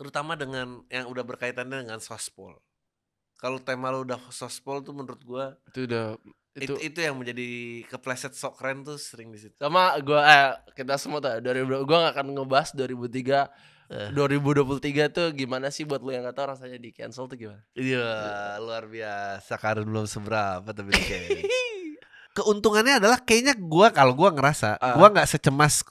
terutama dengan yang udah berkaitannya dengan sospol kalau tema lu udah sospol tuh menurut gua itu udah itu itu, itu yang menjadi kepleset sok keren tuh sering di situ. Sama gua eh kita semua tuh 2000 gua gak akan ngebahas 2003 Uh. 2023 tuh gimana sih buat lu yang gak tau rasanya di cancel tuh gimana? Iya, luar biasa. karena belum seberapa tapi Keuntungannya adalah kayaknya gua kalau gua ngerasa uh. gua nggak secemas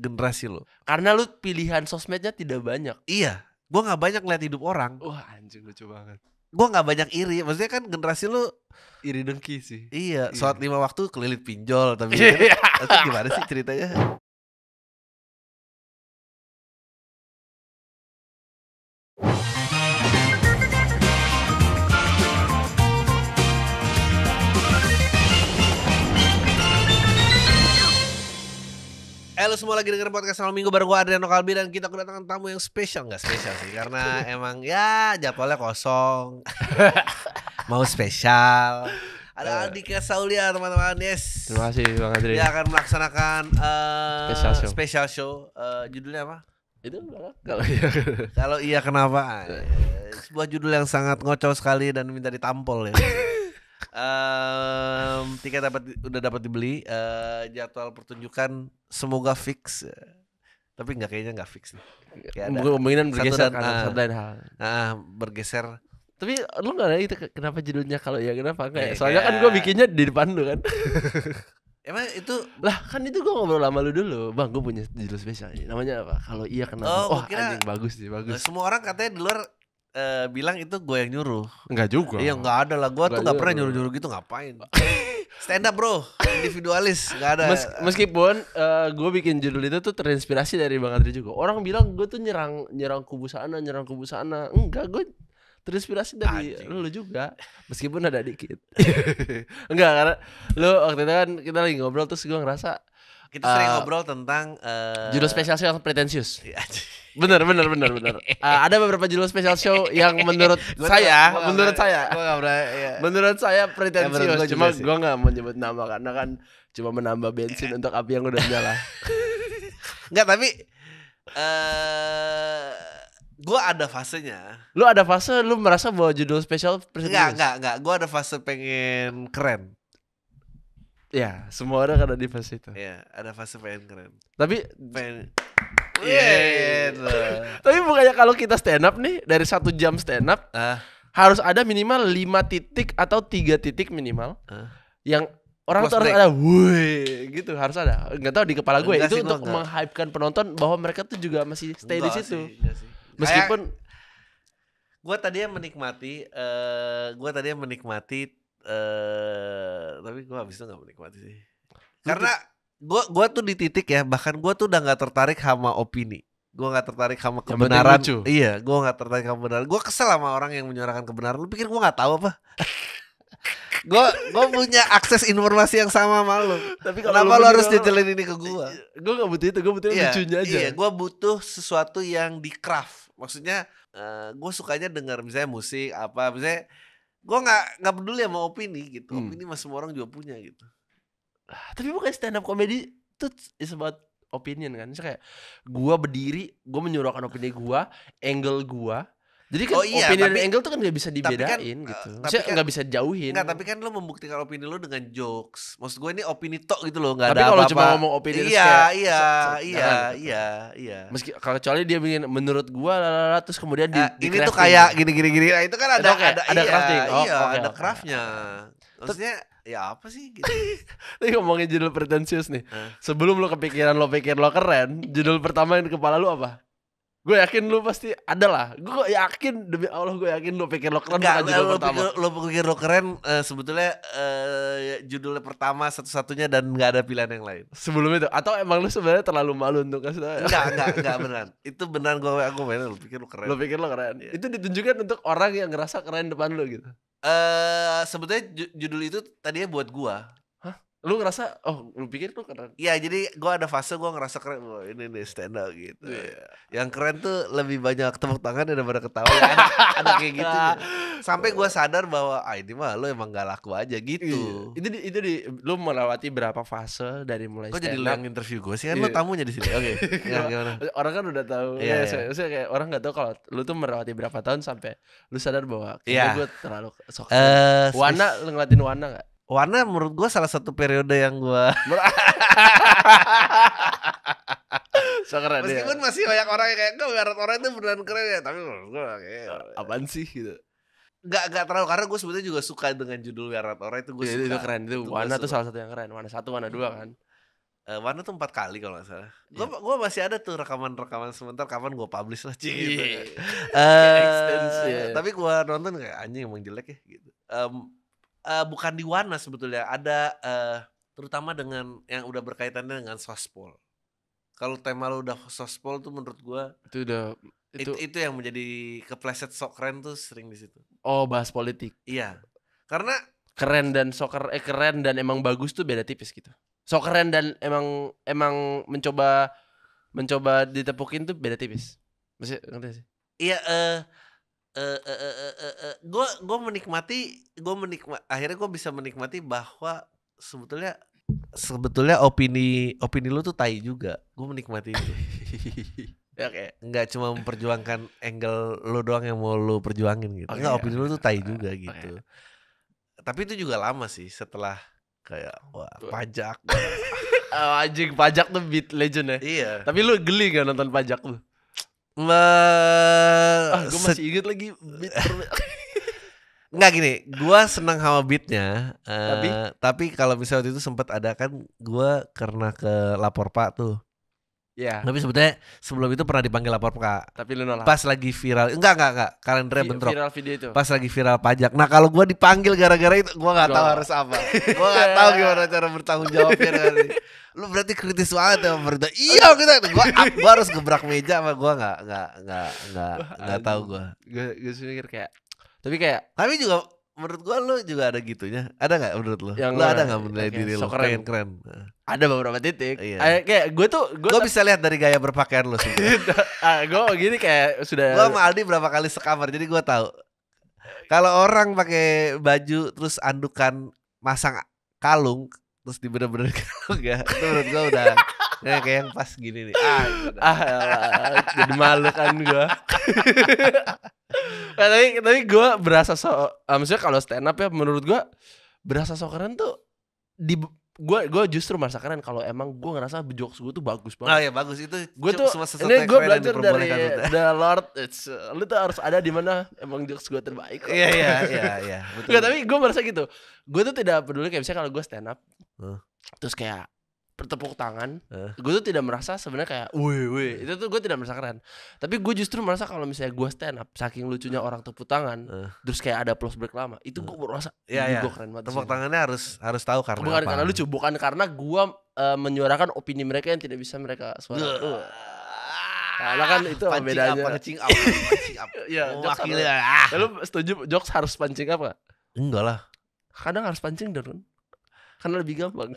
generasi lo. Karena lu pilihan sosmednya tidak banyak. Iya, gue nggak banyak lihat hidup orang. Wah anjing lucu banget. Gue nggak banyak iri, maksudnya kan generasi lu iri dengki sih. Iya, iya. lima waktu kelilit pinjol tapi ya kan? iya. gimana sih ceritanya? Eh lu semua lagi denger podcast selama minggu bareng gue Adriano Kalbi dan kita kedatangan tamu yang spesial gak spesial sih karena emang ya jadwalnya kosong. Mau spesial. Ada iya. Andika Saulia teman-teman yes. Terima kasih Bang Adri. Dia akan melaksanakan uh, special show. Special show. Uh, judulnya apa? Itu kalau iya. kalau iya kenapa? Sebuah judul yang sangat ngocok sekali dan minta ditampol ya um, tiket dapat udah dapat dibeli uh, jadwal pertunjukan semoga fix uh, tapi nggak kayaknya nggak fix nih kayak ada kemungkinan bergeser kan, satu eh, dan, uh, satu lain hal uh, bergeser tapi lu nggak itu kenapa judulnya kalau iya, ya kenapa enggak ya? soalnya kan gue bikinnya di depan lu kan Emang itu lah kan itu gue ngobrol sama lu dulu, bang. Gue punya judul spesial, namanya apa? Kalau iya kenapa? Oh, oh kira, anjing bagus sih, bagus. Semua orang katanya di luar uh, bilang itu gue yang nyuruh. Enggak juga. Iya enggak ada lah. Gue tuh nggak pernah nyuruh-nyuruh gitu ngapain. Stand up bro, individualis nggak ada. Mes meskipun uh, eh, gue bikin judul itu tuh terinspirasi dari Bang Adri juga. Orang bilang gue tuh nyerang nyerang kubu sana, nyerang kubu sana. Enggak, gue terinspirasi dari Anjing. lu juga. Meskipun ada dikit. enggak karena lo waktu itu kan kita lagi ngobrol terus gue ngerasa kita uh, sering eh, ngobrol tentang uh, judul spesial show yang pretensius. Iya, bener bener bener bener. Uh, ada beberapa judul spesial show yang menurut gua saya, gua iya. menurut saya, gua berani, ya. menurut saya pretensius. Ya, cuma gue nggak mau nyebut nama karena kan cuma menambah bensin iya. untuk api yang udah nyala. Enggak tapi uh, gue ada fasenya. Lu ada fase lu merasa bahwa judul spesial pretensius? Enggak enggak enggak. Gue ada fase pengen keren. Ya, semua orang ada di fase itu. Iya, ada fase pengen keren. Tapi pengen yeah. Iya, iya, iya. Tapi bukannya kalau kita stand up nih dari satu jam stand up uh. harus ada minimal lima titik atau tiga titik minimal uh. yang orang tuh harus ada woi gitu harus ada nggak tahu di kepala gue enggak itu sih, untuk enggak. menghypekan penonton bahwa mereka tuh juga masih stay enggak di situ sih, enggak sih. meskipun gue tadi menikmati uh, eh, gue tadi menikmati eh tapi gue habis itu gak menikmati sih karena gue gua tuh di titik ya bahkan gue tuh udah gak tertarik sama opini gue gak iya, tertarik sama kebenaran lucu. iya gue gak tertarik sama kebenaran gue kesel sama orang yang menyuarakan kebenaran lu pikir gue gak tahu apa gue gue punya akses informasi yang sama sama lu tapi kenapa lu harus nyetelin ini ke gue iya, gue gak butuh itu gue butuh iya, lucunya aja iya gue butuh sesuatu yang di craft maksudnya uh, eh, gue sukanya denger misalnya musik apa misalnya gue nggak nggak peduli sama opini gitu hmm. opini mas semua orang juga punya gitu tapi bukan stand up comedy itu is about opinion kan Misalnya kayak gue berdiri gue menyuruhkan opini gue angle gue jadi kan oh, iya, opini tapi, dan angle tuh kan gak bisa kan, dibedain kan, gitu. Maksudnya kan, gak bisa jauhin. Enggak, tapi kan lo membuktikan opini lo dengan jokes. Maksud gue ini opini tok gitu loh, gak tapi ada apa-apa. Tapi kalau cuma ngomong opini iya, kayak, iya, iya, gitu. iya, iya. Meski kecuali dia bikin menurut gue lalu terus kemudian di, ah, di Ini tuh kayak gini-gini gini. Nah, itu kan ada okay, ada, ada iya, crafting. Oh, iya, okay, ada craftnya. Maksudnya ya apa sih gitu. Ini ngomongin judul pretensius nih. Eh. Sebelum lo kepikiran lo pikir lo keren, judul pertama yang di kepala lo apa? Gue yakin lu pasti ada lah. Gue yakin demi Allah gue yakin lu pikir lo keren Enggak, bukan judul lu Pikir, lu pikir lo keren uh, sebetulnya uh, judulnya pertama satu-satunya dan nggak ada pilihan yang lain. Sebelum itu atau emang lu sebenarnya terlalu malu untuk kasih tahu? Enggak, enggak, enggak beneran. Itu beneran gue aku main lu pikir lo keren. Lu pikir lu keren. ya. Itu ditunjukkan untuk orang yang ngerasa keren depan lu gitu. Eh uh, sebetulnya judul itu tadinya buat gua lu ngerasa oh lu pikir lu keren ya jadi gue ada fase gue ngerasa keren wah ini nih stand up gitu yeah. Iya. yang keren tuh lebih banyak tepuk tangan daripada ketawa ya, ada, anak kayak gitu nah. sampai gue sadar bahwa ah ini mah lu emang gak laku aja gitu yeah. itu itu di lu melewati berapa fase dari mulai kok jadi lu interview gue sih kan yeah. lu iya. tamunya di sini oke okay. Iya, gimana orang kan udah tahu yeah, ya, yeah. kayak orang nggak tahu kalau lu tuh melewati berapa tahun sampai lu sadar bahwa yeah. gue terlalu sok uh, warna lu ngeliatin warna gak Warna menurut gue salah satu periode yang gue so keren ya. Meskipun ya. masih banyak orang yang kayak gue ngarut orang itu beneran keren ya Tapi menurut gue kayak Apaan sih gitu Gak, gak terlalu karena gue sebetulnya juga suka dengan judul Gareth orang itu gue ya, suka. Itu keren itu, itu warna tuh salah satu yang keren. Warna satu, warna dua hmm. kan. Uh, eh, warna tuh empat kali kalau nggak salah. Gue yeah. gua masih ada tuh rekaman-rekaman sebentar kapan gue publish lah cing gitu. Yeah. uh, yeah. Tapi gue nonton kayak anjing emang jelek ya gitu. Um, uh, bukan di warna sebetulnya ada uh, terutama dengan yang udah berkaitan dengan sospol kalau tema lu udah sospol tuh menurut gua itu udah itu itu, itu yang menjadi kepleset sok keren tuh sering di situ oh bahas politik iya karena keren dan soker eh keren dan emang bagus tuh beda tipis gitu sok keren dan emang emang mencoba mencoba ditepukin tuh beda tipis masih ngerti sih iya eh uh, eh eh eh eh gue eh, eh, eh, gue menikmati gue menikmati akhirnya gue bisa menikmati bahwa sebetulnya sebetulnya opini opini lu tuh tai juga gue menikmati itu Oke. Ya okay. Nggak cuma memperjuangkan angle lu doang yang mau lu perjuangin gitu. Okay, oh, iya, opini okay. Iya. lo tuh tai juga okay. Oh, iya. gitu. Tapi itu juga lama sih setelah kayak wah pajak. oh, anjing pajak tuh beat legend ya. Iya. Tapi lu geli gak nonton pajak lu? me ah, gue masih inget lagi beat Nggak gini, gue senang sama beatnya uh, Tapi? Tapi kalau misalnya waktu itu sempat ada kan Gue karena ke lapor pak tuh Iya. Yeah. Tapi sebetulnya sebelum itu pernah dipanggil lapor Pak. Tapi lu nolak. Pas lagi viral. Enggak, enggak, enggak. kalian Vi bentrok. Viral video itu. Pas lagi viral pajak. Nah, kalau gua dipanggil gara-gara itu, gua nggak tahu harus apa. gua nggak tahu gimana cara bertanggung jawabnya kali. Lu berarti kritis banget ya berita Iya, kita gua, ah, gua harus gebrak meja sama gua nggak nggak nggak nggak nggak tahu gua. gue gue mikir kayak tapi kayak kami juga menurut gua lu juga ada gitunya. Ada nggak menurut lu? Yang lu ada nggak menilai okay, diri so Keren. keren. Ada beberapa titik. Iya. Ay, kayak gue tuh gue bisa lihat dari gaya berpakaian lu sih. ah, gua gini kayak sudah gue sama Aldi berapa kali sekamar jadi gue tahu. Kalau orang pakai baju terus andukan masang kalung terus di bener-bener kalung ya, itu menurut gua udah nah, ya kayak yang pas gini nih ah, ah, ah ya jadi malu kan gue nah, tapi tapi gue berasa so uh, maksudnya kalau stand up ya menurut gue berasa so keren tuh di gue gue justru merasa keren kalau emang gue ngerasa jokes gue tuh bagus banget. Oh iya bagus itu. Gue tuh ini gue belajar dari The Lord. It's, uh, lu tuh harus ada di mana emang jokes gue terbaik. Iya iya iya iya. tapi gue merasa gitu. Gue tuh tidak peduli kayak misalnya kalau gue stand up, huh? terus kayak bertepuk tangan, uh. Eh. gue tuh tidak merasa sebenarnya kayak, wih wih, eh. itu tuh gue tidak merasa keren. Tapi gue justru merasa kalau misalnya gue stand up, saking lucunya uh. orang tepuk tangan, uh. terus kayak ada plus break lama, itu gue merasa, ya, ya. gue keren banget. Tepuk tangannya harus harus tahu karena bukan apa. karena lucu, bukan karena gue uh, menyuarakan opini mereka yang tidak bisa mereka suara. Uh. Karena kan itu pancing bedanya. Up, pancing up, pancing up. ya, Ah. setuju jokes harus pancing apa? Enggak lah. Kadang harus pancing dong karena lebih gampang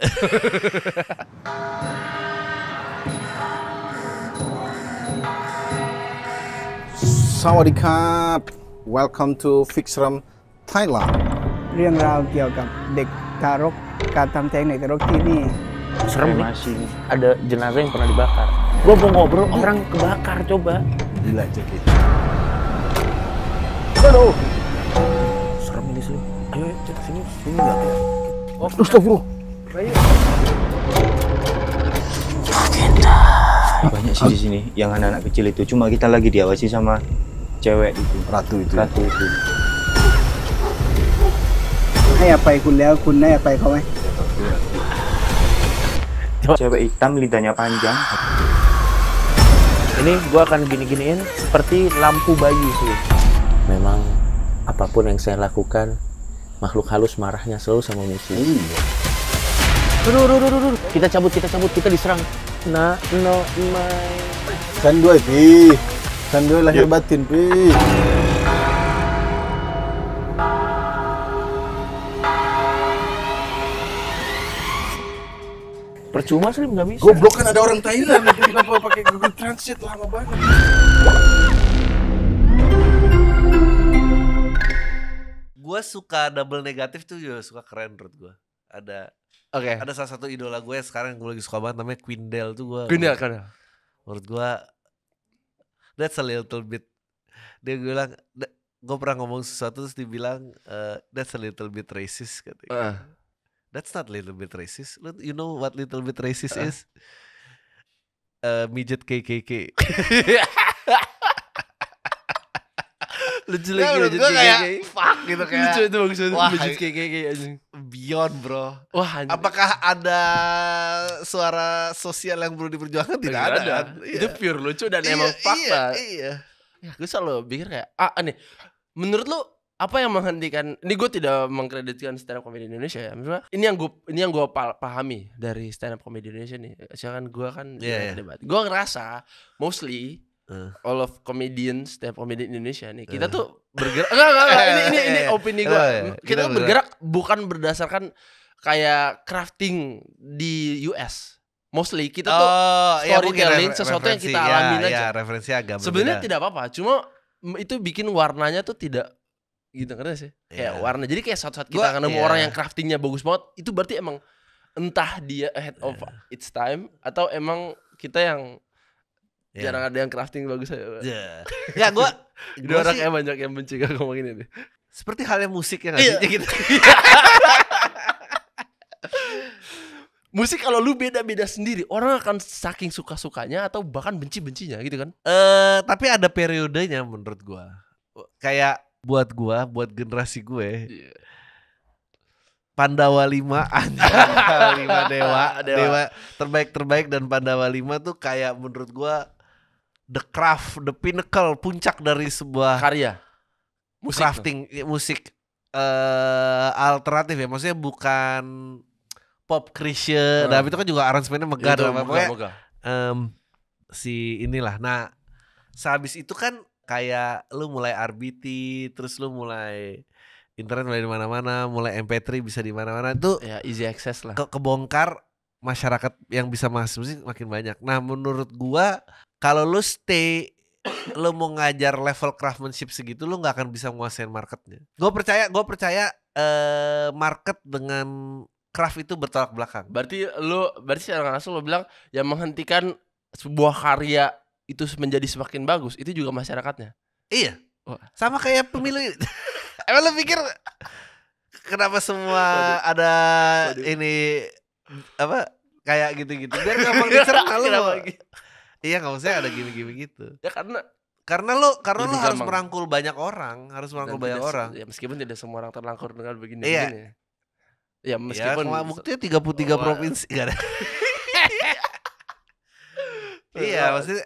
Sawadikap Welcome to Fixram Thailand เรื่องราวเกี่ยวกับเด็กทารกการทำแท้งในทารกที่นี่ Serem nih. Ya? Ada jenazah yang pernah dibakar. Gue mau ngobrol orang kebakar coba. Gila cekit. Aduh. Serem ini sih. Ayo, cek sini, sini nggak ya? Astagfirullah. Banyak sih di sini yang anak-anak kecil itu. Cuma kita lagi diawasi sama cewek itu. Ratu itu. Ratu itu. Hai apa ikut lea kunai apa ikut eh? Cewek hitam lidahnya panjang. Ini gua akan gini-giniin seperti lampu bayi sih. Memang apapun yang saya lakukan makhluk halus marahnya selalu sama musuh. Iya. Duh, duh, duh, duh, Kita cabut, kita cabut, kita diserang. Nah, no, my. Sandoi, dua, pi. Sandoi dua lahir yeah. batin, pi. Percuma sih nggak bisa. Goblok kan ada orang Thailand, kenapa pakai Google Translate lama banget. gue suka double negatif tuh juga suka keren menurut gue ada Oke. Okay. Ada salah satu idola gue sekarang yang gue lagi suka banget namanya Quindel tuh gue. Quindel kan. Menurut gue that's a little bit dia bilang gue pernah ngomong sesuatu terus dibilang uh, eh, that's a little bit racist katanya. Uh. That's not little bit racist. You know what little bit racist uh. is? Uh, midget KKK. lucu lagi ya, menurut gue kayak fuck gitu kayak lucu itu bagus banget wah, kayak kayak kayak beyond bro wah anjing. apakah ada suara sosial yang perlu diperjuangkan tidak ada, ada. Kan? Iya. itu pure lucu dan iya, emang iya, fakta iya, iya. ya gue selalu pikir kayak ah aneh menurut lu apa yang menghentikan ini gue tidak mengkreditkan stand up comedy Indonesia ya Maksudnya, ini yang gue ini yang gue pahami dari stand up comedy Indonesia nih silakan gue kan yeah, yeah. gue ngerasa mostly uh. all of comedians, setiap comedian Indonesia nih kita uh. tuh bergerak enggak enggak, enggak. ini ini ini eh, opini gue kita, kita tuh bergerak bukan berdasarkan kayak crafting di US mostly kita oh, tuh iya, storytelling ya, sesuatu yang kita ya, alami ya, aja ya, referensi agak sebenarnya tidak apa-apa cuma itu bikin warnanya tuh tidak gitu kan sih iya. kayak warna jadi kayak saat-saat kita gua, yeah. orang yang craftingnya bagus banget itu berarti emang entah dia ahead of iya. its time atau emang kita yang Yeah. Jarang ada yang crafting bagus aja. Yeah. ya, iya. ya gue Jadi orang sih... banyak yang benci kalau ngomongin ini Seperti halnya musik ya aja iya. gitu. musik kalau lu beda-beda sendiri, orang akan saking suka-sukanya atau bahkan benci-bencinya gitu kan. Eh, uh, tapi ada periodenya menurut gua. Kayak buat gua, buat generasi gue. Yeah. Pandawa lima Pandawa lima dewa, dewa dewa terbaik terbaik dan Pandawa lima tuh kayak menurut gua the craft, the pinnacle, puncak dari sebuah karya musik crafting tuh. musik uh, alternatif ya. Maksudnya bukan pop Christian. Nah. hmm. tapi itu kan juga arrangementnya megah dan megah. Um, si inilah. Nah, sehabis itu kan kayak lu mulai RBT, terus lu mulai internet mulai di mana-mana, mulai MP3 bisa di mana-mana itu ya easy access lah. Ke kebongkar masyarakat yang bisa masuk musik makin banyak. Nah, menurut gua kalau lu stay lu mau ngajar level craftsmanship segitu lu nggak akan bisa menguasai marketnya gue percaya gue percaya uh, market dengan craft itu bertolak belakang berarti lu berarti secara langsung lu bilang yang menghentikan sebuah karya itu menjadi semakin bagus itu juga masyarakatnya iya oh. sama kayak pemilu emang lu pikir kenapa semua Waduh. ada Waduh. ini apa kayak gitu-gitu biar gampang diserang lu Iya nggak usah ada gini gimmick gitu. Ya karena karena lo karena lo harus merangkul banyak orang, harus merangkul banyak orang. Ya meskipun tidak semua orang terlangkur dengan begini iya. begini. Ya, ya iya, meskipun ya, buktinya 33 oh, provinsi gak iya, maksudnya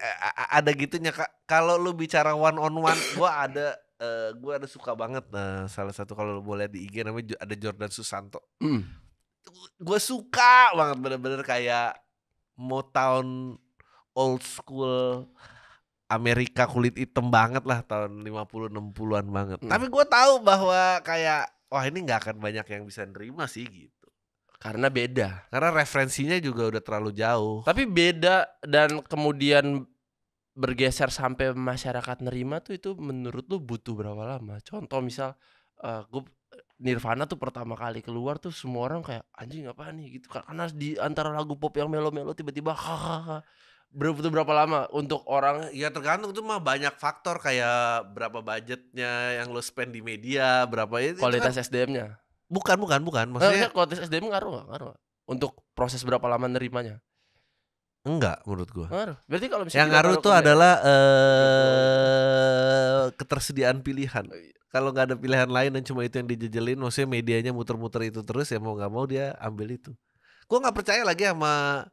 ada gitunya kalau lu bicara one on one, gua ada uh, eh, gue ada suka banget nah, salah satu kalau lo boleh di IG namanya ada Jordan Susanto. Mm. Gue suka banget bener-bener kayak mau tahun old school Amerika kulit hitam banget lah tahun 50 60-an banget. Hmm. Tapi gue tahu bahwa kayak wah ini nggak akan banyak yang bisa nerima sih gitu. Karena beda. Karena referensinya juga udah terlalu jauh. Tapi beda dan kemudian bergeser sampai masyarakat nerima tuh itu menurut lu butuh berapa lama? Contoh misal uh, eh, gue eh, Nirvana tuh pertama kali keluar tuh semua orang kayak anjing apa nih gitu karena di antara lagu pop yang melo-melo tiba-tiba butuh berapa lama untuk orang ya tergantung tuh mah banyak faktor kayak berapa budgetnya yang lo spend di media berapa itu kualitas kan. SDM-nya bukan bukan bukan maksudnya kualitas SDM ngaruh gak? ngaruh untuk proses berapa lama nerimanya enggak menurut gua ngaruh berarti kalau misalnya yang ngaruh tuh adalah eh ketersediaan pilihan oh, iya. kalau nggak ada pilihan lain dan cuma itu yang dijejelin maksudnya medianya muter-muter itu terus ya mau nggak mau dia ambil itu gua nggak percaya lagi sama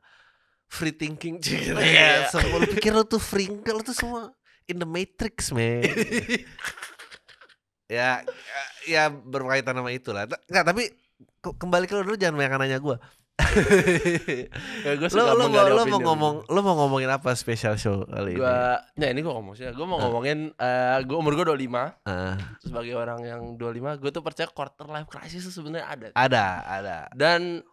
free thinking gitu ya. Semua lu pikir lu tuh free enggak, lu tuh semua in the matrix, man. ya ya berkaitan sama itulah. Enggak, tapi kembali ke lu dulu jangan banyak nanya gua. ya, gua lo lu, mau lu mau ngomong lu mau ngomongin apa special show kali gua, ini? Nah ini gua ngomong sih, Gua mau ah. ngomongin uh, gua umur gue 25 uh. Terus sebagai orang yang 25 gua tuh percaya quarter life crisis sebenarnya ada. Ada ada. Dan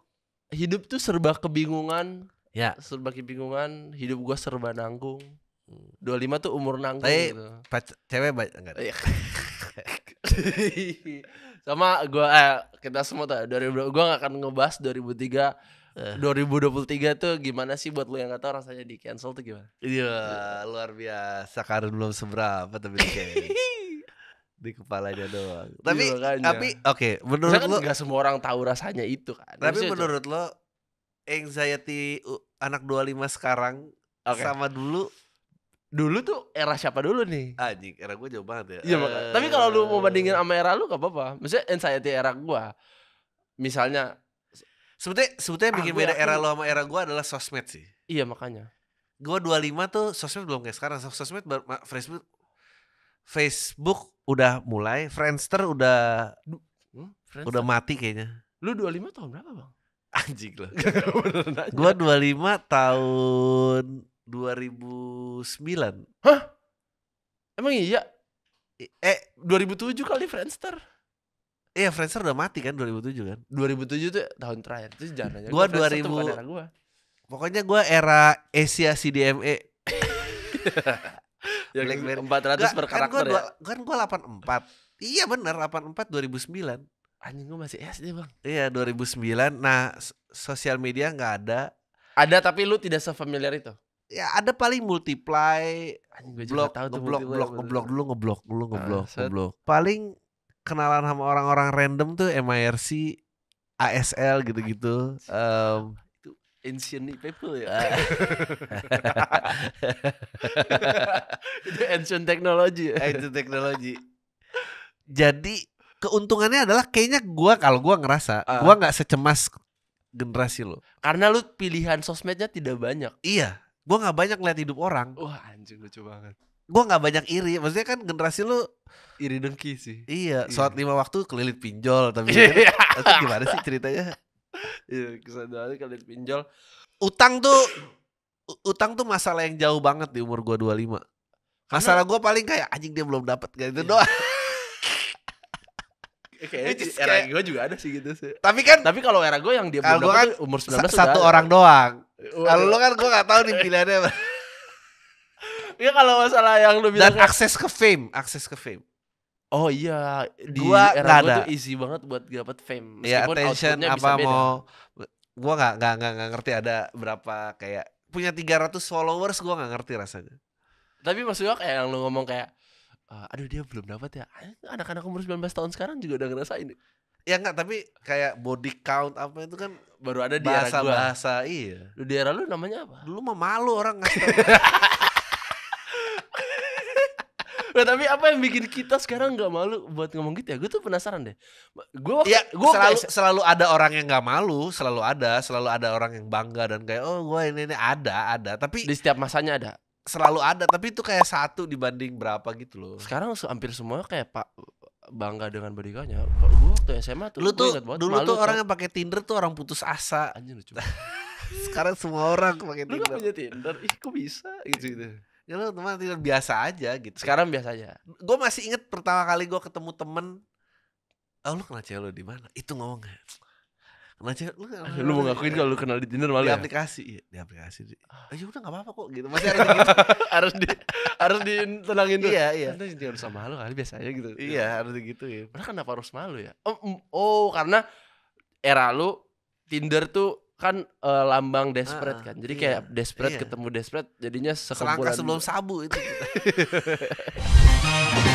hidup tuh serba kebingungan Ya. Serba kebingungan, hidup gua serba nanggung. 25 tuh umur nanggung Tapi gitu. Pac- cewek banyak enggak? Iya. Sama gua eh, kita semua tuh dari gua gak akan ngebahas 2003 Uh. 2023 tuh gimana sih buat lu yang gak tau rasanya di cancel tuh gimana? Iya, yeah, luar biasa. Karun belum seberapa tapi di di kepalanya doang. Tapi iya, tapi oke, okay, menurut Misalkan lo gak semua orang tahu rasanya itu kan. Tapi Maksudnya menurut itu. lo anxiety anak 25 sekarang okay. sama dulu dulu tuh era siapa dulu nih? Anjing, era gue jauh banget ya. Iya, uh, tapi kalau lu mau bandingin sama era lu gak apa-apa. Maksudnya anxiety era gue. Misalnya sebetulnya sebetulnya yang bikin beda era lu sama era gue adalah sosmed sih. Iya, makanya. Gue 25 tuh sosmed belum kayak sekarang. Sosmed Facebook Facebook udah mulai, Friendster udah hmm? Friendster? udah mati kayaknya. Lu 25 tahun berapa, Bang? Anjing loh. gua 25 tahun 2009. Hah? Emang iya? Eh 2007 kali Friendster. Iya eh, Friendster udah mati kan 2007 kan? 2007 tuh tahun terakhir Itu sejarahnya. aja. Gua 2000. gua. Pokoknya gua era Asia CDME. yang Blackberry. 400 Gak, per karakter kan gua, ya. Kan gua 84. Iya bener 84 2009 anjing gue masih SD bang iya 2009 nah sosial media nggak ada ada tapi lu tidak sefamiliar itu ya ada paling multiply blok ngeblok blok ngeblok dulu ngeblok dulu ah, ngeblok nah, ngeblok paling kenalan sama orang-orang random tuh MIRC ASL gitu-gitu um, itu ancient people ya ah. itu ancient technology ya. ancient technology jadi keuntungannya adalah kayaknya gue kalau gue ngerasa uh. Ah. gue nggak secemas generasi lo karena lu pilihan sosmednya tidak banyak iya gue nggak banyak lihat hidup orang wah anjing lucu banget gue nggak banyak iri maksudnya kan generasi lu iri dengki sih iya, iya. saat lima waktu kelilit pinjol tapi ya kan? itu iya. gimana sih ceritanya iya kesadaran kelilit pinjol utang tuh utang tuh masalah yang jauh banget di umur gue 25 masalah gue paling kayak anjing dia belum dapat kayak itu iya. doang Kayaknya era gue juga ada sih gitu sih. Tapi kan Tapi kalau era gue yang dia ah, belum kan umur 19 satu orang ada. doang. Kalau lu kan gue gak tahu nih pilihannya. Iya kalau masalah yang lu bilang Dan akses ke fame, akses ke fame. Oh iya, di gua era gue tuh easy banget buat dapat fame. Iya, attention apa mau gue gak, gak, gak, nggak ngerti ada berapa kayak punya 300 followers gue gak ngerti rasanya. Tapi maksud gue kayak yang lu ngomong kayak uh, aduh dia belum dapat ya eh, anak-anak umur 19 tahun sekarang juga udah ngerasain ya? ya enggak tapi kayak body count apa itu kan baru ada di bahasa, era gua. bahasa iya lu di era lu namanya apa dulu mah malu orang ngasih Nah, tapi apa yang bikin kita sekarang nggak malu buat ngomong gitu ya? Gue tuh penasaran deh. Gue ya, gua selalu kayak... selalu ada orang yang nggak malu, selalu ada, selalu ada orang yang bangga dan kayak oh gue ini ini ada ada. Tapi di setiap masanya ada selalu ada tapi itu kayak satu dibanding berapa gitu loh sekarang hampir semua kayak pak bangga dengan bodyguardnya gue waktu SMA tuh lu tuh banget, dulu tuh orang tau. yang pakai Tinder tuh orang putus asa anjir lucu sekarang semua orang pakai Tinder lu punya Tinder ih kok bisa gitu gitu ya lu teman Tinder biasa aja gitu sekarang biasa aja gue masih inget pertama kali gue ketemu temen oh lu kenal cewek lu di mana itu ngomongnya masih lu, lu mau ya? ngakuin kalau lu kenal di Tinder malah di ya? aplikasi ya, di aplikasi di, ayo ah, ya udah nggak apa-apa kok gitu masih gitu. harus di, harus di harus di tenangin dulu iya iya Anda harus sama malu kali biasanya gitu iya harus gitu ya Padahal kenapa harus malu ya oh, mm, oh karena era lu Tinder tuh kan uh, lambang desperate uh, kan jadi iya, kayak desperate iya. ketemu desperate jadinya sekumpulan selangkah sebelum sabu itu